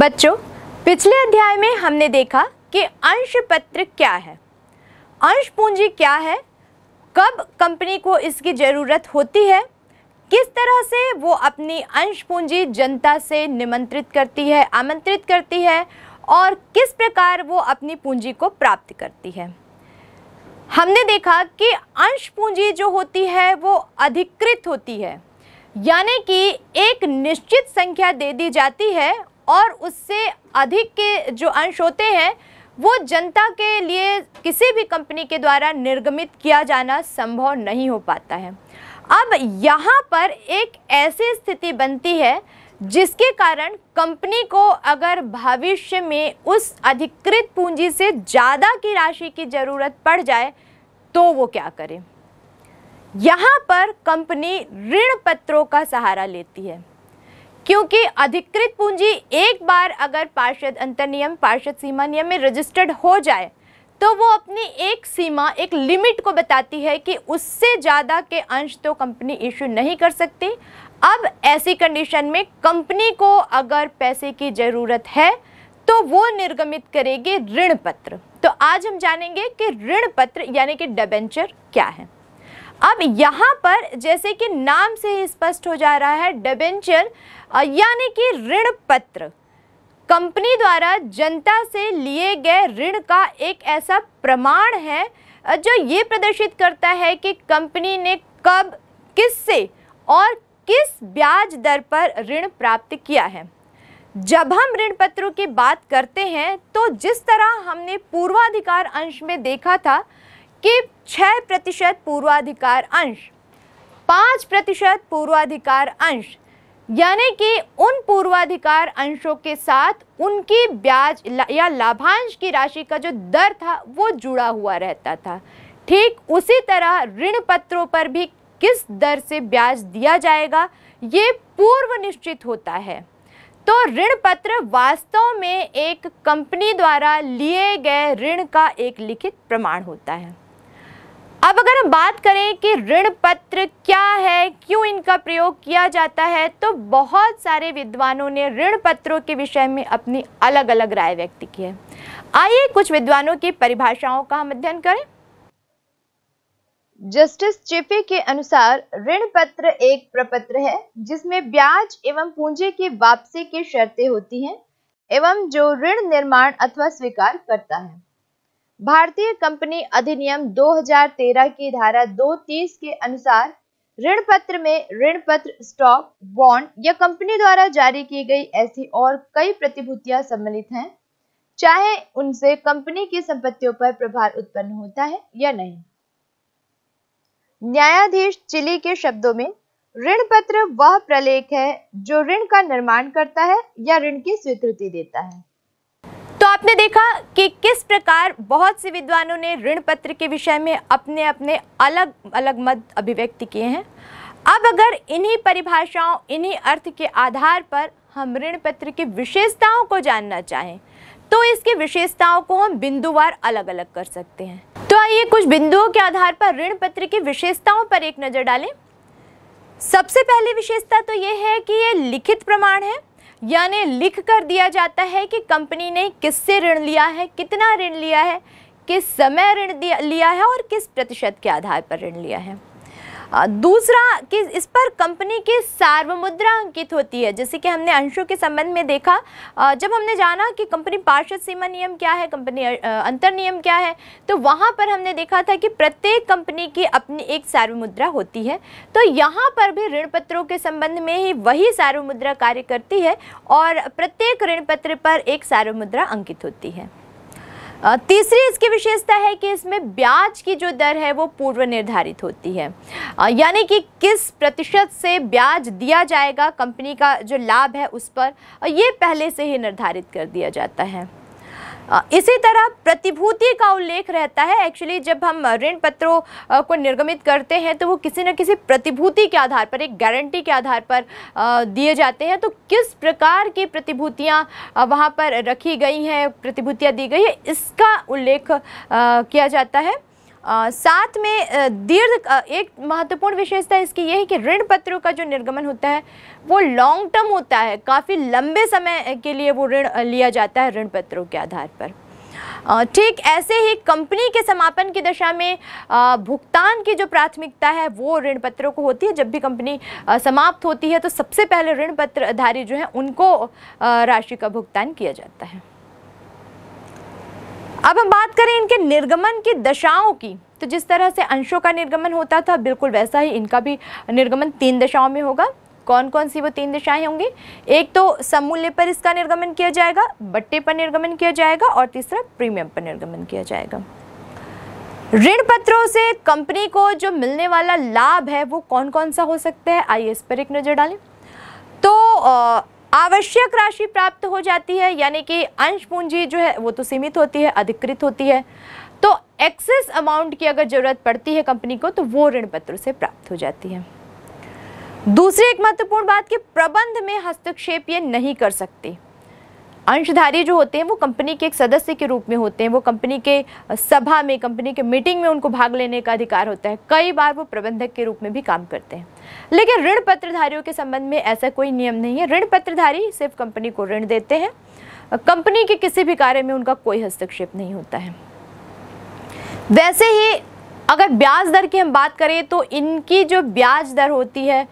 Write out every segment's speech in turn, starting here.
बच्चों पिछले अध्याय में हमने देखा कि अंश पत्र क्या है अंश पूंजी क्या है कब कंपनी को इसकी ज़रूरत होती है किस तरह से वो अपनी अंश पूंजी जनता से निमंत्रित करती है आमंत्रित करती है और किस प्रकार वो अपनी पूंजी को प्राप्त करती है हमने देखा कि अंश पूंजी जो होती है वो अधिकृत होती है यानी कि एक निश्चित संख्या दे दी जाती है और उससे अधिक के जो अंश होते हैं वो जनता के लिए किसी भी कंपनी के द्वारा निर्गमित किया जाना संभव नहीं हो पाता है अब यहाँ पर एक ऐसी स्थिति बनती है जिसके कारण कंपनी को अगर भविष्य में उस अधिकृत पूंजी से ज़्यादा की राशि की ज़रूरत पड़ जाए तो वो क्या करे यहाँ पर कंपनी ऋण पत्रों का सहारा लेती है क्योंकि अधिकृत पूंजी एक बार अगर पार्षद अंतर नियम पार्षद सीमा नियम में रजिस्टर्ड हो जाए तो वो अपनी एक सीमा एक लिमिट को बताती है कि उससे ज़्यादा के अंश तो कंपनी इशू नहीं कर सकती अब ऐसी कंडीशन में कंपनी को अगर पैसे की ज़रूरत है तो वो निर्गमित करेगी ऋण पत्र तो आज हम जानेंगे कि ऋण पत्र यानी कि डबेंचर क्या है अब यहाँ पर जैसे कि नाम से ही स्पष्ट हो जा रहा है डिबेंचर यानी कि ऋण पत्र कंपनी द्वारा जनता से लिए गए ऋण का एक ऐसा प्रमाण है जो ये प्रदर्शित करता है कि कंपनी ने कब किससे और किस ब्याज दर पर ऋण प्राप्त किया है जब हम ऋण पत्रों की बात करते हैं तो जिस तरह हमने पूर्वाधिकार अंश में देखा था कि छः प्रतिशत पूर्वाधिकार अंश पाँच प्रतिशत पूर्वाधिकार अंश यानी कि उन पूर्वाधिकार अंशों के साथ उनकी ब्याज या लाभांश की राशि का जो दर था वो जुड़ा हुआ रहता था ठीक उसी तरह ऋण पत्रों पर भी किस दर से ब्याज दिया जाएगा ये पूर्व निश्चित होता है तो ऋण पत्र वास्तव में एक कंपनी द्वारा लिए गए ऋण का एक लिखित प्रमाण होता है अब अगर हम बात करें कि ऋण पत्र क्या है क्यों इनका प्रयोग किया जाता है तो बहुत सारे विद्वानों ने ऋण पत्रों के विषय में अपनी अलग अलग राय व्यक्त की है आइए कुछ विद्वानों की परिभाषाओं का हम अध्ययन करें जस्टिस चेफे के अनुसार ऋण पत्र एक प्रपत्र है जिसमें ब्याज एवं पूंजी की वापसी की शर्तें होती हैं एवं जो ऋण निर्माण अथवा स्वीकार करता है भारतीय कंपनी अधिनियम 2013 की धारा 230 के अनुसार ऋण पत्र में ऋण पत्र स्टॉक बॉन्ड या कंपनी द्वारा जारी की गई ऐसी और कई प्रतिभूतियां सम्मिलित हैं चाहे उनसे कंपनी की संपत्तियों पर प्रभार उत्पन्न होता है या नहीं न्यायाधीश चिली के शब्दों में ऋण पत्र वह प्रलेख है जो ऋण का निर्माण करता है या ऋण की स्वीकृति देता है आपने देखा कि किस प्रकार बहुत से विद्वानों ने ऋण पत्र के विषय में अपने अपने अलग अलग मत अभिव्यक्त किए हैं अब अगर इन्हीं परिभाषाओं इन्हीं अर्थ के आधार पर हम ऋण पत्र की विशेषताओं को जानना चाहें तो इसकी विशेषताओं को हम बिंदुवार अलग अलग कर सकते हैं तो आइए कुछ बिंदुओं के आधार पर ऋण पत्र की विशेषताओं पर एक नज़र डालें सबसे पहली विशेषता तो ये है कि ये लिखित प्रमाण है यानी लिख कर दिया जाता है कि कंपनी ने किससे ऋण लिया है कितना ऋण लिया है किस समय ऋण लिया है और किस प्रतिशत के आधार पर ऋण लिया है दूसरा कि इस पर कंपनी की सार्वमुद्रा अंकित होती है जैसे कि हमने अंशों के संबंध में देखा जब हमने जाना कि कंपनी पार्षद सीमा नियम क्या है कंपनी अंतर नियम क्या है तो वहाँ पर हमने देखा था कि प्रत्येक कंपनी की अपनी एक सार्वमुद्रा होती है तो यहाँ पर भी ऋण पत्रों के संबंध में ही वही सार्वमुद्रा कार्य करती है और प्रत्येक ऋण पत्र पर एक सार्वमुद्रा अंकित होती है तीसरी इसकी विशेषता है कि इसमें ब्याज की जो दर है वो पूर्व निर्धारित होती है यानी कि किस प्रतिशत से ब्याज दिया जाएगा कंपनी का जो लाभ है उस पर ये पहले से ही निर्धारित कर दिया जाता है इसी तरह प्रतिभूति का उल्लेख रहता है एक्चुअली जब हम ऋण पत्रों को निर्गमित करते हैं तो वो किसी न किसी प्रतिभूति के आधार पर एक गारंटी के आधार पर दिए जाते हैं तो किस प्रकार की प्रतिभूतियाँ वहाँ पर रखी गई हैं प्रतिभूतियाँ दी गई है इसका उल्लेख किया जाता है साथ में दीर्घ एक महत्वपूर्ण विशेषता इसकी यह है कि ऋण पत्रों का जो निर्गमन होता है वो लॉन्ग टर्म होता है काफ़ी लंबे समय के लिए वो ऋण लिया जाता है ऋण पत्रों के आधार पर ठीक ऐसे ही कंपनी के समापन की दशा में भुगतान की जो प्राथमिकता है वो ऋण पत्रों को होती है जब भी कंपनी समाप्त होती है तो सबसे पहले ऋण पत्रधारी जो है उनको राशि का भुगतान किया जाता है अब हम बात करें इनके निर्गमन की दशाओं की तो जिस तरह से अंशों का निर्गमन होता था बिल्कुल वैसा ही इनका भी निर्गमन तीन दशाओं में होगा कौन कौन सी वो तीन दिशाएं होंगी एक तो समूल्य पर इसका निर्गमन किया जाएगा बट्टे पर निर्गमन किया जाएगा और तीसरा प्रीमियम पर निर्गमन किया जाएगा ऋण पत्रों से कंपनी को जो मिलने वाला लाभ है वो कौन कौन सा हो सकता है आइए इस पर एक नज़र डालें तो आवश्यक राशि प्राप्त हो जाती है यानी कि अंश पूंजी जो है वो तो सीमित होती है अधिकृत होती है तो एक्सेस अमाउंट की अगर ज़रूरत पड़ती है कंपनी को तो वो ऋण पत्र से प्राप्त हो जाती है दूसरी एक महत्वपूर्ण बात कि प्रबंध में हस्तक्षेप ये नहीं कर सकती अंशधारी जो होते हैं वो कंपनी के एक सदस्य के रूप में होते हैं वो कंपनी के सभा में कंपनी के मीटिंग में उनको भाग लेने का अधिकार होता है कई बार वो प्रबंधक के रूप में भी काम करते हैं लेकिन ऋण पत्रधारियों के संबंध में ऐसा कोई नियम नहीं है ऋण पत्रधारी सिर्फ कंपनी को ऋण देते हैं कंपनी के किसी भी कार्य में उनका कोई हस्तक्षेप नहीं होता है वैसे ही अगर ब्याज दर की हम बात करें तो इनकी जो ब्याज दर होती है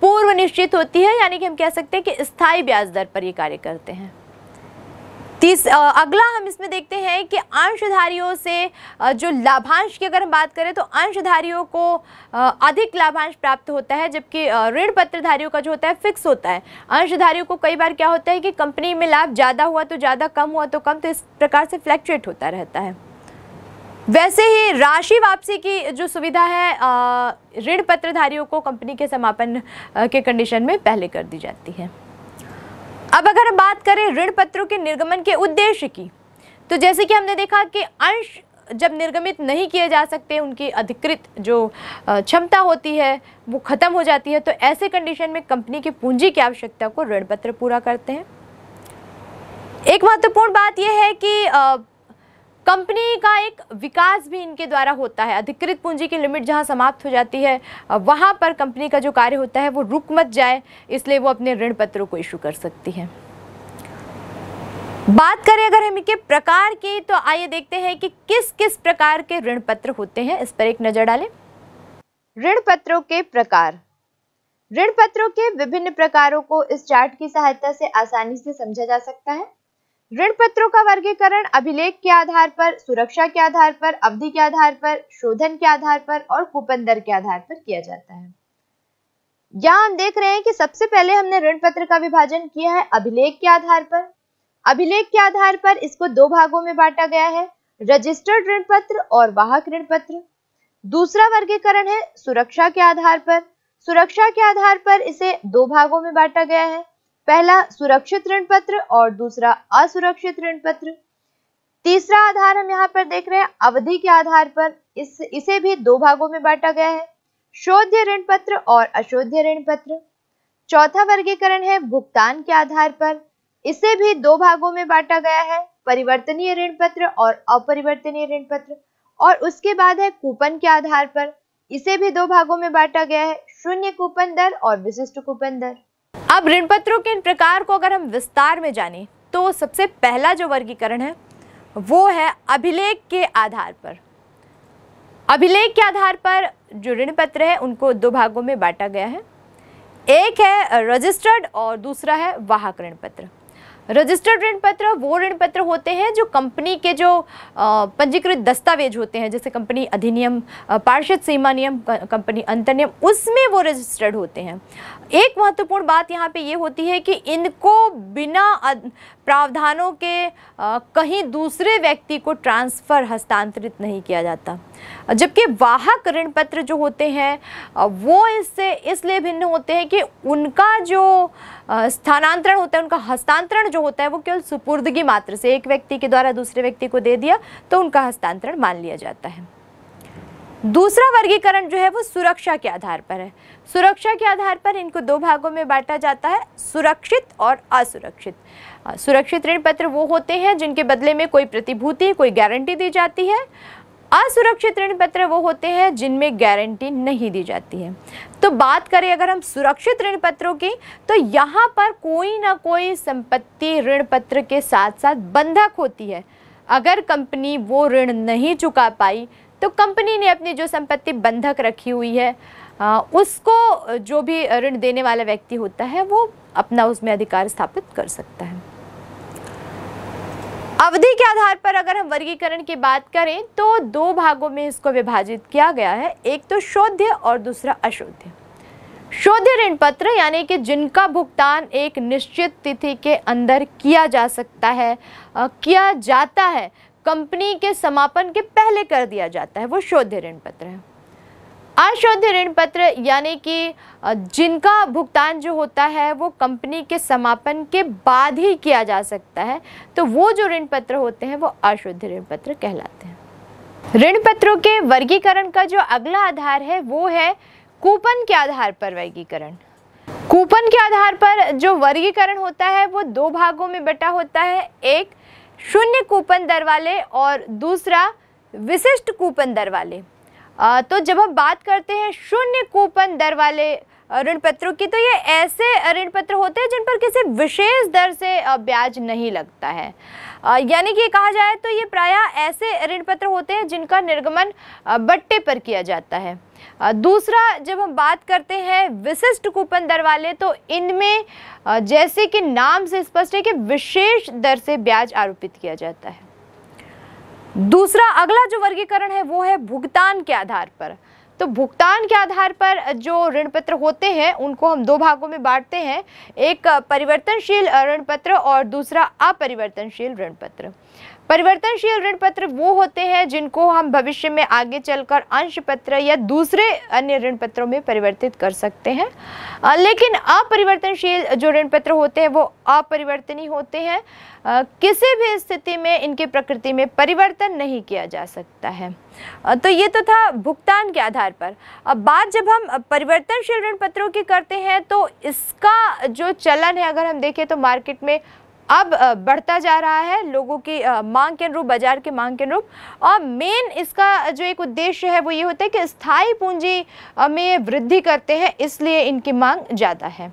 पूर्व निश्चित होती है यानी कि हम कह सकते हैं कि स्थायी ब्याज दर पर ये कार्य करते हैं तीस अगला हम इसमें देखते हैं कि अंशधारियों से जो लाभांश की अगर हम बात करें तो अंशधारियों को अधिक लाभांश प्राप्त होता है जबकि ऋण पत्रधारियों का जो होता है फिक्स होता है अंशधारियों को कई बार क्या होता है कि कंपनी में लाभ ज़्यादा हुआ तो ज़्यादा कम हुआ तो कम तो इस प्रकार से फ्लैक्चुएट होता रहता है वैसे ही राशि वापसी की जो सुविधा है ऋण पत्रधारियों को कंपनी के समापन के कंडीशन में पहले कर दी जाती है अब अगर हम बात करें ऋण पत्रों के निर्गमन के उद्देश्य की तो जैसे कि हमने देखा कि अंश जब निर्गमित नहीं किए जा सकते उनकी अधिकृत जो क्षमता होती है वो ख़त्म हो जाती है तो ऐसे कंडीशन में कंपनी की पूंजी की आवश्यकता को ऋण पत्र पूरा करते हैं एक महत्वपूर्ण बात यह है कि कंपनी का एक विकास भी इनके द्वारा होता है अधिकृत पूंजी की लिमिट जहां समाप्त हो जाती है वहां पर कंपनी का जो कार्य होता है वो रुक मत जाए इसलिए वो अपने ऋण पत्रों को इशू कर सकती है बात करें अगर हम इनके प्रकार की तो आइए देखते हैं कि किस किस प्रकार के ऋण पत्र होते हैं इस पर एक नजर डालें ऋण पत्रों के प्रकार ऋण पत्रों के विभिन्न प्रकारों को इस चार्ट की सहायता से आसानी से समझा जा सकता है ऋण पत्रों का वर्गीकरण अभिलेख के आधार पर सुरक्षा के आधार पर अवधि के आधार पर शोधन के आधार पर और कूपन दर के आधार पर किया जाता है यहां हम देख रहे हैं कि सबसे पहले हमने ऋण पत्र का विभाजन किया है अभिलेख के आधार पर अभिलेख के आधार पर इसको दो भागों में बांटा गया है रजिस्टर्ड ऋण पत्र और वाहक ऋण पत्र दूसरा वर्गीकरण है सुरक्षा के आधार पर सुरक्षा के आधार पर इसे दो भागों में बांटा गया है पहला सुरक्षित ऋण पत्र और दूसरा असुरक्षित ऋण पत्र तीसरा आधार हम यहाँ पर देख रहे हैं अवधि के आधार पर इस इसे भी दो भागों में बांटा गया है शोध्य ऋण पत्र और अशोध्य ऋण पत्र चौथा वर्गीकरण है भुगतान के आधार पर इसे भी दो भागों में बांटा गया है परिवर्तनीय ऋण पत्र और अपरिवर्तनीय ऋण पत्र और उसके बाद है कूपन के आधार पर इसे भी दो भागों में बांटा गया है शून्य कूपन दर और विशिष्ट कूपन दर अब ऋण पत्रों के इन प्रकार को अगर हम विस्तार में जाने तो सबसे पहला जो वर्गीकरण है वो है अभिलेख के आधार पर अभिलेख के आधार पर जो ऋण पत्र है उनको दो भागों में बांटा गया है एक है रजिस्टर्ड और दूसरा है वाहक ऋण पत्र रजिस्टर्ड ऋण पत्र वो ऋण पत्र होते हैं जो कंपनी के जो पंजीकृत दस्तावेज होते हैं जैसे कंपनी अधिनियम पार्षद सीमा नियम कंपनी अंतर नियम उसमें वो रजिस्टर्ड होते हैं एक महत्वपूर्ण बात यहाँ पे ये होती है कि इनको बिना प्रावधानों के कहीं दूसरे व्यक्ति को ट्रांसफ़र हस्तांतरित नहीं किया जाता जबकि वाहक ऋण पत्र जो होते हैं वो इससे इसलिए भिन्न होते हैं कि उनका जो स्थानांतरण होता है उनका हस्तांतरण जो होता है वो केवल सुपुर्दगी मात्र से एक व्यक्ति के द्वारा दूसरे व्यक्ति को दे दिया तो उनका हस्तांतरण मान लिया जाता है दूसरा वर्गीकरण जो है वो सुरक्षा के आधार पर है सुरक्षा के आधार पर इनको दो भागों में बांटा जाता है सुरक्षित और असुरक्षित सुरक्षित ऋण पत्र वो होते हैं जिनके बदले में कोई प्रतिभूति कोई गारंटी दी जाती है असुरक्षित ऋण पत्र वो होते हैं जिनमें गारंटी नहीं दी जाती है तो बात करें अगर हम सुरक्षित ऋण पत्रों की तो यहाँ पर कोई ना कोई संपत्ति ऋण पत्र के साथ साथ बंधक होती है अगर कंपनी वो ऋण नहीं चुका पाई तो कंपनी ने अपनी जो संपत्ति बंधक रखी हुई है आ, उसको जो भी ऋण देने वाला व्यक्ति होता है वो अपना उसमें अधिकार स्थापित कर सकता है अवधि के आधार पर अगर हम वर्गीकरण की बात करें तो दो भागों में इसको विभाजित किया गया है एक तो शोध्य और दूसरा अशोध्य शोध्य ऋण पत्र यानी कि जिनका भुगतान एक निश्चित तिथि के अंदर किया जा सकता है किया जाता है कंपनी के समापन के पहले कर दिया जाता है वो शोध्य ऋण पत्र है अशुद्ध ऋण पत्र यानी कि जिनका भुगतान जो होता है वो कंपनी के समापन के बाद ही किया जा सकता है तो वो जो ऋण पत्र होते हैं वो अशुद्ध ऋण पत्र कहलाते हैं ऋण पत्रों के वर्गीकरण का जो अगला आधार है वो है कूपन के आधार पर वर्गीकरण कूपन के आधार पर जो वर्गीकरण होता है वो दो भागों में बटा होता है एक शून्य कूपन दर वाले और दूसरा विशिष्ट कूपन दर वाले तो जब हम बात करते हैं शून्य कूपन दर वाले ऋण पत्रों की तो ये ऐसे ऋण पत्र होते हैं जिन पर किसी विशेष दर से ब्याज नहीं लगता है यानी कि कहा जाए तो ये प्रायः ऐसे ऋण पत्र होते हैं जिनका निर्गमन बट्टे पर किया जाता है दूसरा जब हम बात करते हैं विशिष्ट कूपन दर वाले तो इनमें जैसे कि नाम से स्पष्ट है कि विशेष दर से ब्याज आरोपित किया जाता है दूसरा अगला जो वर्गीकरण है वो है भुगतान के आधार पर तो भुगतान के आधार पर जो ऋण पत्र होते हैं उनको हम दो भागों में बांटते हैं एक परिवर्तनशील ऋण पत्र और दूसरा अपरिवर्तनशील ऋण पत्र परिवर्तनशील ऋण पत्र वो होते हैं जिनको हम भविष्य में आगे चलकर अंश पत्र या दूसरे अन्य ऋण पत्रों में परिवर्तित कर सकते हैं लेकिन अपरिवर्तनशील जो ऋण पत्र होते हैं वो अपरिवर्तनीय होते हैं किसी भी स्थिति में इनकी प्रकृति में परिवर्तन नहीं किया जा सकता है तो ये तो था भुगतान के आधार पर अब बात जब हम परिवर्तनशील ऋण पत्रों की करते हैं तो इसका जो चलन है अगर हम देखें तो मार्केट में अब बढ़ता जा रहा है लोगों की मांग के अनुरूप बाजार की मांग के अनुरूप और मेन इसका जो एक उद्देश्य है वो ये होता है कि स्थायी पूंजी में वृद्धि करते हैं इसलिए इनकी मांग ज़्यादा है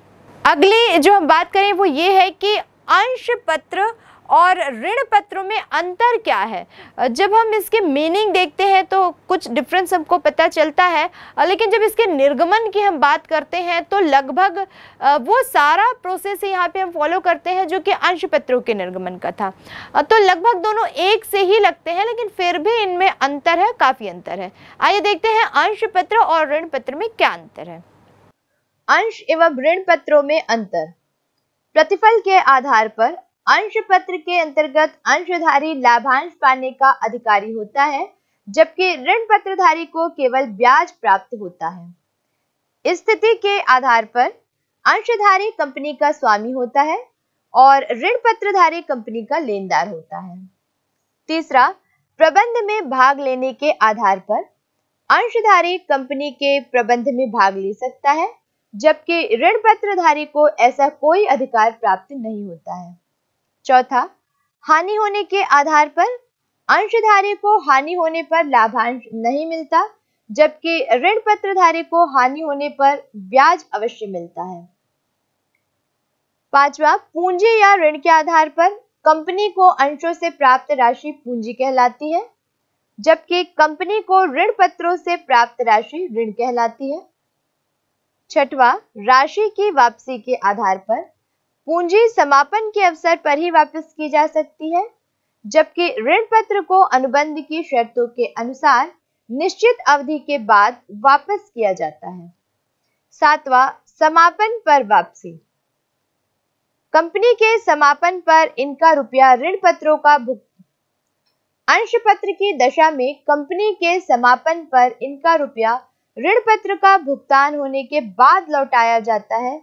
अगली जो हम बात करें वो ये है कि अंश पत्र और ऋण पत्रों में अंतर क्या है जब हम इसके मीनिंग देखते हैं तो कुछ डिफरेंस हमको पता चलता है लेकिन जब इसके निर्गमन की हम बात करते हैं तो लगभग वो सारा प्रोसेस यहाँ पे हम फॉलो करते हैं जो कि अंश पत्रों के निर्गमन का था तो लगभग दोनों एक से ही लगते हैं लेकिन फिर भी इनमें अंतर है काफ़ी अंतर है आइए देखते हैं अंश पत्र और ऋण पत्र में क्या अंतर है अंश एवं ऋण पत्रों में अंतर प्रतिफल के आधार पर अंश पत्र के अंतर्गत अंशधारी लाभांश पाने का अधिकारी होता है जबकि ऋण पत्रधारी को केवल ब्याज प्राप्त होता है स्थिति के आधार पर अंशधारी कंपनी का स्वामी होता है और ऋण पत्रधारी कंपनी का लेनदार होता है तीसरा प्रबंध में भाग लेने के आधार पर अंशधारी कंपनी के प्रबंध में भाग ले सकता है जबकि ऋण पत्रधारी को ऐसा कोई अधिकार प्राप्त नहीं होता है चौथा हानि होने के आधार पर अंशधारी को हानि होने पर लाभांश नहीं मिलता जबकि ऋण पत्र धारी को हानि होने पर ब्याज अवश्य मिलता है पांचवा पूंजी या ऋण के आधार पर कंपनी को अंशों से प्राप्त राशि पूंजी कहलाती है जबकि कंपनी को ऋण पत्रों से प्राप्त राशि ऋण कहलाती है छठवा राशि की वापसी के आधार पर पूंजी समापन के अवसर पर ही वापस की जा सकती है जबकि ऋण पत्र को अनुबंध की शर्तों के अनुसार निश्चित अवधि के बाद वापस किया जाता है सातवा समापन पर वापसी कंपनी के समापन पर इनका रुपया ऋण पत्रों का भुगतान अंश पत्र की दशा में कंपनी के समापन पर इनका रुपया ऋण पत्र का भुगतान होने के बाद लौटाया जाता है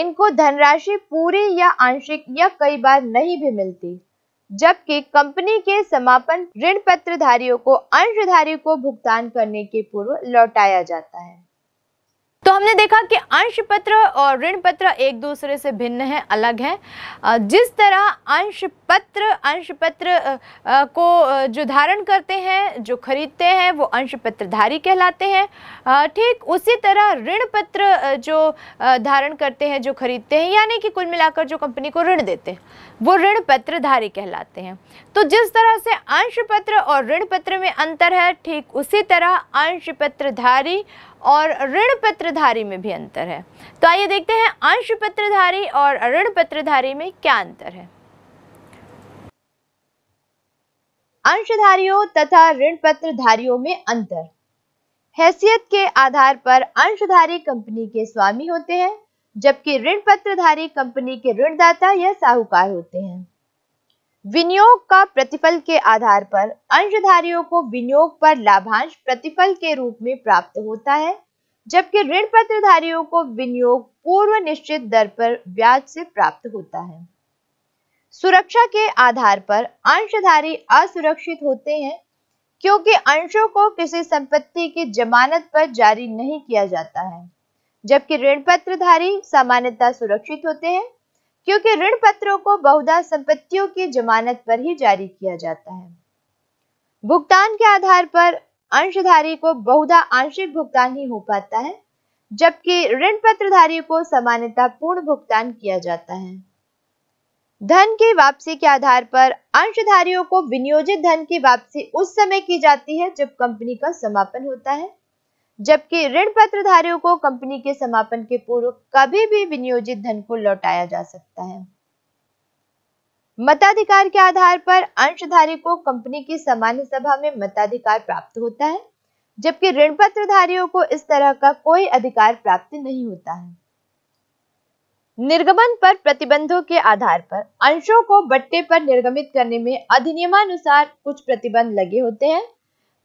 इनको धनराशि पूरी या आंशिक या कई बार नहीं भी मिलती जबकि कंपनी के समापन ऋण पत्रधारियों को अंशधारियों को भुगतान करने के पूर्व लौटाया जाता है तो हमने देखा कि अंश पत्र और ऋण पत्र एक दूसरे से भिन्न है अलग है जिस तरह अंश पत्र अंश पत्र को जो धारण करते हैं जो खरीदते हैं वो अंश पत्रधारी कहलाते हैं ठीक उसी तरह ऋण पत्र जो धारण करते हैं जो खरीदते हैं यानी कि कुल मिलाकर जो कंपनी को ऋण देते हैं वो ऋण पत्रधारी कहलाते हैं तो जिस तरह से अंश पत्र और ऋण पत्र में अंतर है ठीक उसी तरह अंश पत्रधारी और ऋण पत्रधारी में भी अंतर है तो आइए देखते हैं अंश पत्रधारी और ऋण पत्रधारी में क्या अंतर है अंशधारियों तथा ऋण पत्रधारियों में अंतर हैसियत के आधार पर अंशधारी कंपनी के स्वामी होते हैं जबकि ऋण पत्रधारी कंपनी के ऋणदाता या साहूकार होते हैं विनियोग का प्रतिफल के आधार पर अंशधारियों को विनियोग पर लाभांश प्रतिफल के रूप में प्राप्त होता है जबकि ऋण पत्रधारियों को विनियोग पूर्व निश्चित दर पर ब्याज से प्राप्त होता है सुरक्षा के आधार पर अंशधारी असुरक्षित होते हैं क्योंकि अंशों को किसी संपत्ति की जमानत पर जारी नहीं किया जाता है जबकि ऋण पत्रधारी सामान्यतः सुरक्षित होते हैं क्योंकि ऋण पत्रों को बहुधा संपत्तियों की जमानत पर ही जारी किया जाता है भुगतान के आधार पर अंशधारी को बहुधा आंशिक भुगतान ही हो पाता है जबकि ऋण पत्रधारी को सामान्यता पूर्ण भुगतान किया जाता है धन की वापसी के आधार पर अंशधारियों को विनियोजित धन की वापसी उस समय की जाती है जब कंपनी का समापन होता है जबकि ऋण पत्र धारियों को कंपनी के समापन के पूर्व कभी भी विनियोजित धन को लौटाया जा सकता है मताधिकार के आधार पर अंशधारी को कंपनी की सामान्य सभा में मताधिकार प्राप्त होता है जबकि ऋण पत्र धारियों को इस तरह का कोई अधिकार प्राप्त नहीं होता है निर्गमन पर प्रतिबंधों के आधार पर अंशों को बट्टे पर निर्गमित करने में अधिनियमानुसार कुछ प्रतिबंध लगे होते हैं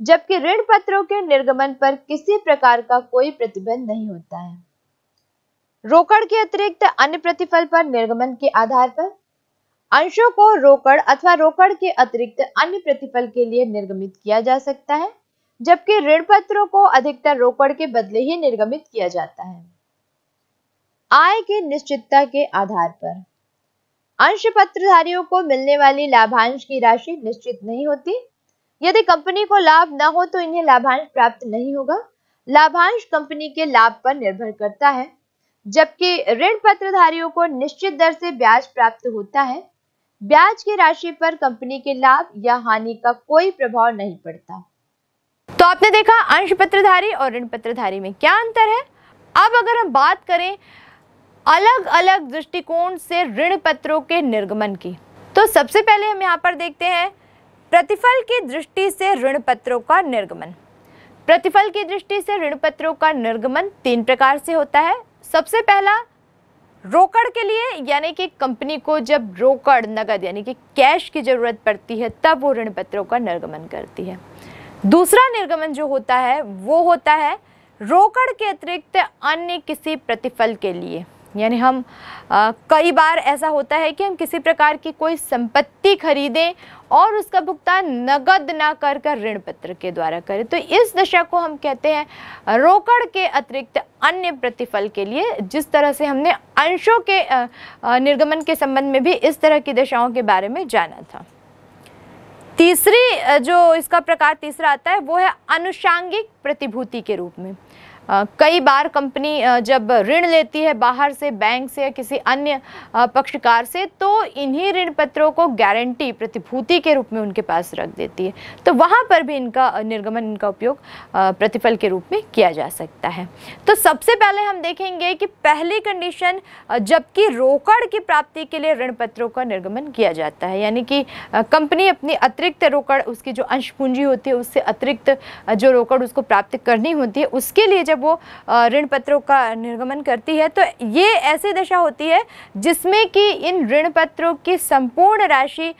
जबकि ऋण पत्रों के निर्गमन पर किसी प्रकार का कोई प्रतिबंध नहीं होता है रोकड़ के अतिरिक्त अन्य प्रतिफल पर निर्गमन के आधार पर अंशों को रोकड़ अथवा रोकड़ के अतिरिक्त अन्य प्रतिफल के लिए निर्गमित किया जा सकता है जबकि ऋण पत्रों को अधिकतर रोकड़ के बदले ही निर्गमित किया जाता है आय की निश्चितता के आधार पर अंश पत्रधारियों को मिलने वाली लाभांश की राशि निश्चित नहीं होती यदि कंपनी को लाभ न हो तो इन्हें लाभांश प्राप्त नहीं होगा लाभांश कंपनी के लाभ पर निर्भर करता है जबकि ऋण पत्रधारियों को निश्चित दर से ब्याज प्राप्त होता है ब्याज की राशि पर कंपनी के लाभ या हानि का कोई प्रभाव नहीं पड़ता तो आपने देखा अंश पत्रधारी और ऋण पत्रधारी में क्या अंतर है अब अगर हम बात करें अलग अलग दृष्टिकोण से ऋण पत्रों के निर्गमन की तो सबसे पहले हम यहाँ पर देखते हैं प्रतिफल की दृष्टि से ऋण पत्रों का निर्गमन प्रतिफल की दृष्टि से ऋण पत्रों का निर्गमन तीन प्रकार से होता है सबसे पहला रोकड़ के लिए यानी कि कंपनी को जब रोकड़ नगद यानी कि कैश की ज़रूरत पड़ती है तब वो ऋण पत्रों का निर्गमन करती है दूसरा निर्गमन जो होता है वो होता है रोकड़ के अतिरिक्त अन्य किसी प्रतिफल के लिए यानी हम आ, कई बार ऐसा होता है कि हम किसी प्रकार की कोई संपत्ति खरीदें और उसका भुगतान नगद ना कर कर ऋण पत्र के द्वारा करें तो इस दशा को हम कहते हैं रोकड़ के अतिरिक्त अन्य प्रतिफल के लिए जिस तरह से हमने अंशों के निर्गमन के संबंध में भी इस तरह की दशाओं के बारे में जाना था तीसरी जो इसका प्रकार तीसरा आता है वो है अनुषांगिक प्रतिभूति के रूप में कई बार कंपनी जब ऋण लेती है बाहर से बैंक से या किसी अन्य पक्षकार से तो इन्हीं ऋण पत्रों को गारंटी प्रतिभूति के रूप में उनके पास रख देती है तो वहाँ पर भी इनका निर्गमन इनका उपयोग प्रतिफल के रूप में किया जा सकता है तो सबसे पहले हम देखेंगे कि पहली कंडीशन जबकि रोकड़ की प्राप्ति के लिए ऋण पत्रों का निर्गमन किया जाता है यानी कि कंपनी अपनी अतिरिक्त रोकड़ उसकी जो अंश पूंजी होती है उससे अतिरिक्त जो रोकड़ उसको प्राप्त करनी होती है उसके लिए जब वो ऋण पत्रों का निर्गमन करती है तो ये ऐसी दशा होती है जिसमें कि इन ऋण पत्रों की संपूर्ण राशि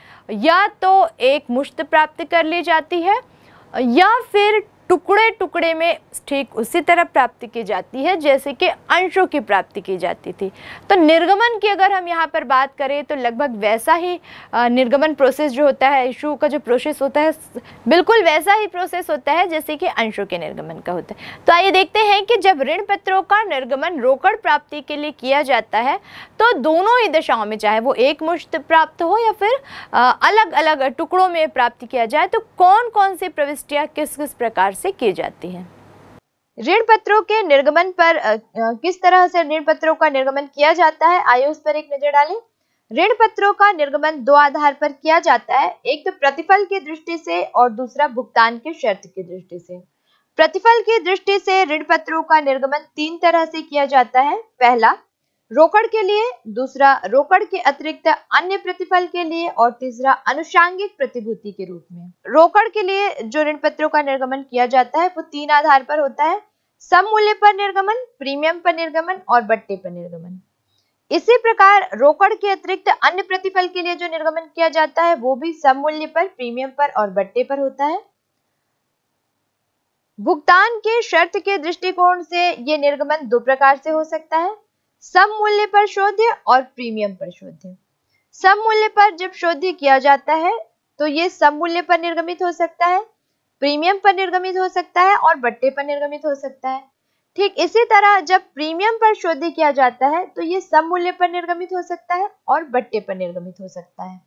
या तो एक मुश्त प्राप्त कर ली जाती है या फिर टुकड़े टुकड़े में ठीक उसी तरह प्राप्ति की जाती है जैसे कि अंशों की प्राप्ति की जाती थी तो निर्गमन की अगर हम यहाँ पर बात करें तो लगभग वैसा ही निर्गमन प्रोसेस जो होता है इशू का जो प्रोसेस होता है बिल्कुल वैसा ही प्रोसेस होता है जैसे कि अंशों के निर्गमन का होता है तो आइए देखते हैं कि जब ऋण पत्रों का निर्गमन रोकड़ प्राप्ति के लिए किया जाता है तो दोनों ही दशाओं में चाहे वो एक मुश्त प्राप्त हो या फिर अलग अलग टुकड़ों में प्राप्त किया जाए तो कौन कौन सी प्रविष्टियाँ किस किस प्रकार से की जाती है ऋण पत्रों के निर्गमन पर किस तरह से ऋण पत्रों का निर्गमन किया जाता है आइए उस पर एक नजर डालें ऋण पत्रों का निर्गमन दो आधार पर किया जाता है एक तो प्रतिफल की दृष्टि से और दूसरा भुगतान की शर्त की दृष्टि से प्रतिफल की दृष्टि से ऋण पत्रों का निर्गमन तीन तरह से किया जाता है पहला रोकड़ के लिए दूसरा रोकड़ के अतिरिक्त अन्य प्रतिफल के लिए और तीसरा अनुषांगिक प्रतिभूति के रूप में रोकड़ के लिए जो ऋण पत्रों का निर्गमन किया जाता है वो तीन आधार पर होता है सम मूल्य पर निर्गमन प्रीमियम पर निर्गमन और बट्टे पर निर्गमन इसी प्रकार रोकड़ के अतिरिक्त अन्य प्रतिफल के लिए जो निर्गमन किया जाता है वो भी सम मूल्य पर प्रीमियम पर और बट्टे पर होता है भुगतान के शर्त के दृष्टिकोण से ये निर्गमन दो प्रकार से हो सकता है सम मूल्य पर शोध और प्रीमियम पर शोध सम मूल्य पर जब शोध किया जाता है तो ये सम मूल्य पर निर्गमित हो सकता है प्रीमियम पर निर्गमित हो सकता है और बट्टे पर निर्गमित हो सकता है ठीक इसी तरह जब प्रीमियम पर शोध किया जाता है तो ये सम मूल्य पर निर्गमित हो सकता है और बट्टे पर निर्गमित हो सकता है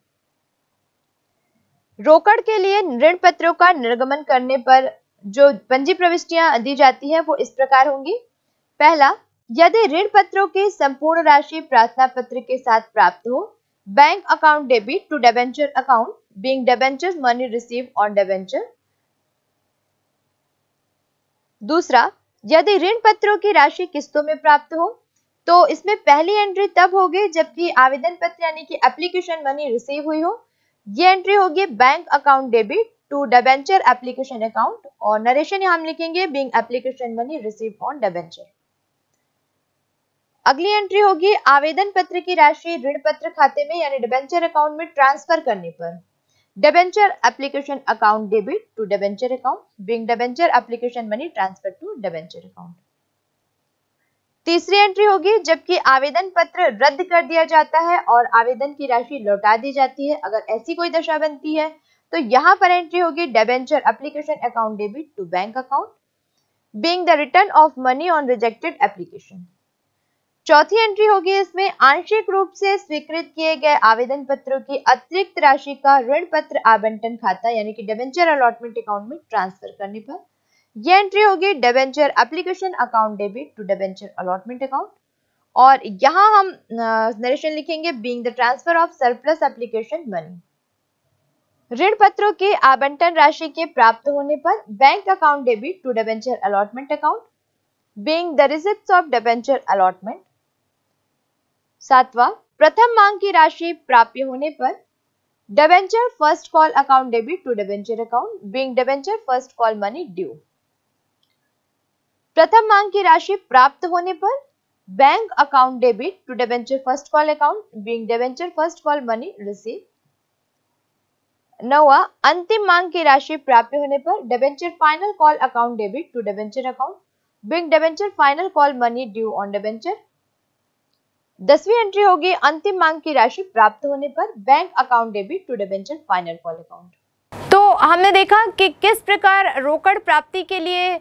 रोकड़ के लिए ऋण पत्रों का निर्गमन करने पर जो पंजी प्रविष्टियां दी जाती है वो इस प्रकार होंगी पहला यदि ऋण पत्रों की संपूर्ण राशि प्रार्थना पत्र के साथ प्राप्त हो bank account debit to debenture account being debenture money receive on debenture दूसरा यदि ऋण पत्रों की राशि किस्तों में प्राप्त हो तो इसमें पहली एंट्री तब होगी जबकि आवेदन पत्र यानी कि एप्लीकेशन मनी रिसीव हुई हो ये एंट्री होगी bank account debit to debenture application account और नरेशन हम लिखेंगे being application money receive on debenture अगली एंट्री होगी आवेदन पत्र की राशि ऋण पत्र खाते में यानी डिबेंचर अकाउंट में ट्रांसफर करने पर debenture application account debit to debenture account being debenture application money transfer to debenture account तीसरी एंट्री होगी जबकि आवेदन पत्र रद्द कर दिया जाता है और आवेदन की राशि लौटा दी जाती है अगर ऐसी कोई दशा बनती है तो यहाँ पर एंट्री होगी debenture application account debit to bank account being the return of money on rejected application चौथी एंट्री होगी इसमें आंशिक रूप से स्वीकृत किए गए आवेदन पत्रों की अतिरिक्त राशि का ऋण पत्र आवंटन खाता यानी कि डेवेंचर अलॉटमेंट अकाउंट में ट्रांसफर करने पर यह एंट्री होगी debenture application account debit to debenture allotment account और यहाँ हम नरेशन लिखेंगे being the transfer of surplus application money ऋण पत्रों के आवंटन राशि के प्राप्त होने पर bank account debit to debenture allotment account being the receipt of debenture allotment सातवा प्रथम मांग की राशि प्राप्य होने पर debenture first call account debit to debenture account being debenture first call money due प्रथम मांग की राशि प्राप्त होने पर bank account debit to debenture first call account being debenture first call money receive नवा अंतिम मांग की राशि प्राप्त होने पर debenture final call account debit to debenture account being debenture final call money due on debenture दसवीं एंट्री होगी अंतिम मांग की राशि प्राप्त होने पर bank account debit to debenture final call account तो हमने देखा कि किस प्रकार रोकड़ प्राप्ति के लिए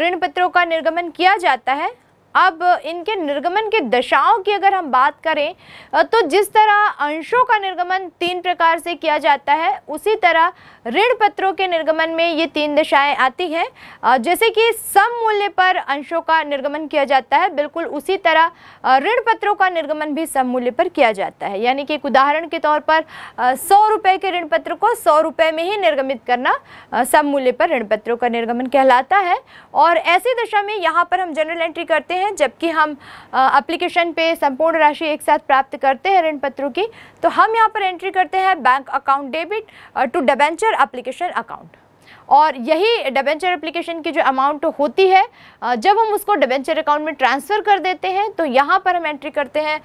ऋण पत्रों का निर्गमन किया जाता है अब इनके निर्गमन की दशाओं की अगर हम बात करें तो जिस तरह अंशों का निर्गमन तीन प्रकार से किया जाता है उसी तरह ऋण पत्रों के निर्गमन में ये तीन दशाएं आती हैं जैसे कि सम मूल्य पर अंशों का निर्गमन किया जाता है बिल्कुल उसी तरह ऋण पत्रों का निर्गमन भी सम मूल्य पर किया जाता है यानी कि एक उदाहरण के तौर पर सौ रुपये के ऋण पत्र को सौ रुपये में ही निर्गमित करना सम मूल्य पर ऋण पत्रों का निर्गमन कहलाता है और ऐसी दशा में यहाँ पर हम जनरल एंट्री करते हैं हैं जबकि हम एप्लीकेशन पे संपूर्ण राशि एक साथ प्राप्त करते हैं ऋण पत्रों की तो हम यहाँ पर एंट्री करते हैं bank account debit to debenture application account और यही डिबेंचर एप्लीकेशन की जो अमाउंट होती है जब हम उसको डिबेंचर अकाउंट में ट्रांसफ़र कर देते हैं तो यहाँ पर हम एंट्री करते हैं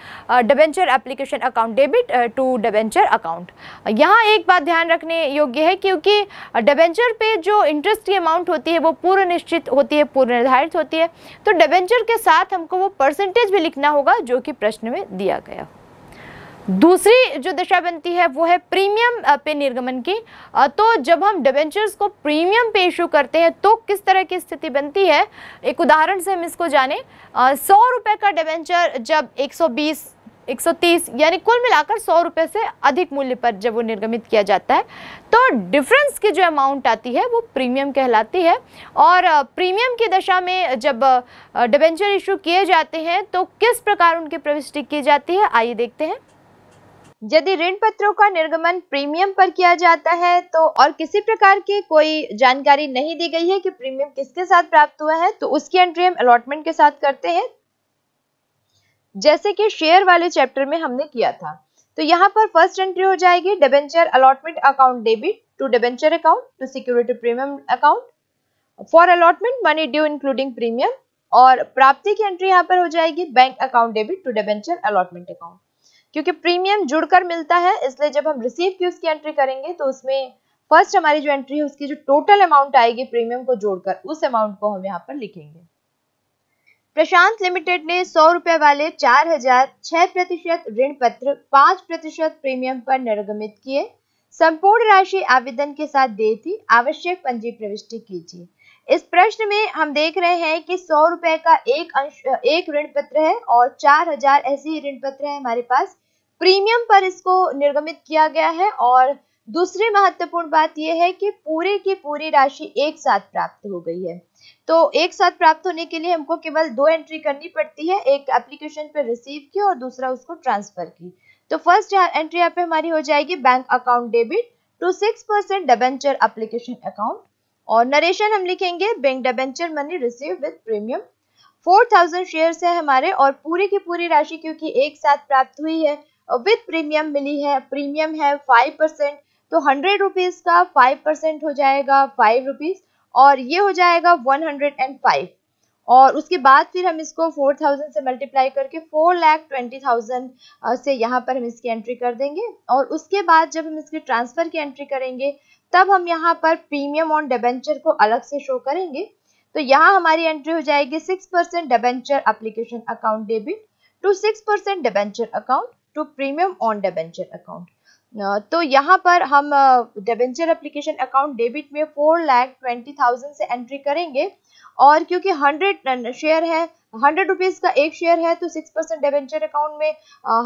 debenture application account debit to debenture account यहाँ एक बात ध्यान रखने योग्य है क्योंकि डिबेंचर पे जो इंटरेस्ट की अमाउंट होती है वो पूर्व निश्चित होती है पूर्व निर्धारित होती है तो डिबेंचर के साथ हमको वो परसेंटेज भी लिखना होगा जो कि प्रश्न में दिया गया हो दूसरी जो दिशा बनती है वो है प्रीमियम पे निर्गमन की तो जब हम डिबेंचर्स को प्रीमियम पे इशू करते हैं तो किस तरह की स्थिति बनती है एक उदाहरण से हम इसको जाने सौ रुपये का डिबेंचर जब 120 130 यानी कुल मिलाकर सौ रुपये से अधिक मूल्य पर जब वो निर्गमित किया जाता है तो डिफरेंस की जो अमाउंट आती है वो प्रीमियम कहलाती है और प्रीमियम की दशा में जब डिबेंचर इशू किए जाते हैं तो किस प्रकार उनकी प्रविष्टि की जाती है आइए देखते हैं यदि ऋण पत्रों का निर्गमन प्रीमियम पर किया जाता है तो और किसी प्रकार की कोई जानकारी नहीं दी गई है कि प्रीमियम किसके साथ प्राप्त हुआ है तो उसकी एंट्री हम अलॉटमेंट के साथ करते हैं जैसे कि शेयर वाले चैप्टर में हमने किया था तो यहाँ पर फर्स्ट एंट्री हो जाएगी debenture allotment account debit to debenture account to security premium account for allotment money due including premium और प्राप्ति की एंट्री यहाँ पर हो जाएगी bank account debit to debenture allotment account क्योंकि प्रीमियम जुड़कर मिलता है इसलिए जब हम रिसीव की उसकी एंट्री करेंगे तो उसमें फर्स्ट हमारी जो एंट्री है उसकी जो टोटल अमाउंट आएगी प्रीमियम को जोड़कर उस अमाउंट को हम यहाँ पर लिखेंगे प्रशांत लिमिटेड ने सौ रुपए वाले चार हजार छह प्रतिशत ऋण पत्र पांच प्रतिशत प्रीमियम पर निर्गमित किए संपूर्ण राशि आवेदन के साथ दे थी आवश्यक पंजी प्रविष्टि कीजिए इस प्रश्न में हम देख रहे हैं कि सौ रुपए का एक अंश एक ऋण पत्र है और चार हजार ऐसे ही ऋण पत्र है हमारे पास प्रीमियम पर इसको निर्गमित किया गया है और दूसरी महत्वपूर्ण बात यह है कि पूरे की पूरी राशि एक साथ प्राप्त हो गई है तो एक साथ प्राप्त होने के लिए हमको केवल दो एंट्री करनी पड़ती है एक एप्लीकेशन पर रिसीव की और दूसरा उसको ट्रांसफर की तो फर्स्ट एंट्री यहाँ पे हमारी हो जाएगी bank account debit to six percent debenture application account और नरेशन हम लिखेंगे bank debenture money receive with premium four thousand share है हमारे और पूरी की पूरी राशि क्योंकि एक साथ प्राप्त हुई है विथ प्रीमियम मिली है प्रीमियम है फाइव परसेंट तो हंड्रेड रुपीज़ का फाइव परसेंट हो जाएगा फाइव रुपीज़ और ये हो जाएगा वन हंड्रेड एंड फाइव और उसके बाद फिर हम इसको फोर थाउजेंड से मल्टीप्लाई करके फोर लाख ट्वेंटी थाउजेंड से यहाँ पर हम इसकी एंट्री कर देंगे और उसके बाद जब हम इसके ट्रांसफ़र की एंट्री करेंगे तब हम यहाँ पर प्रीमियम ऑन डेबेंचर को अलग से शो करेंगे तो यहाँ हमारी एंट्री हो जाएगी six percent debenture application account debit to six percent debenture account to premium on debenture account तो यहाँ पर हम डेबेंचर एप्लीकेशन अकाउंट डेबिट में फोर लैख ट्वेंटी थाउजेंड से एंट्री करेंगे और क्योंकि हंड्रेड शेयर uh, है हंड्रेड रुपीज का एक शेयर है तो सिक्स परसेंट डेबेंचर अकाउंट में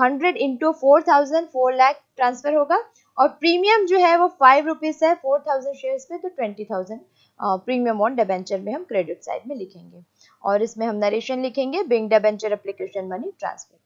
hundred into four thousand four lakh transfer होगा और प्रीमियम जो है वो फाइव रुपीज है फोर थाउजेंड शेयर पे तो twenty thousand premium on debenture में हम क्रेडिट साइड में लिखेंगे और इसमें हम नरेशन लिखेंगे being debenture application money transfer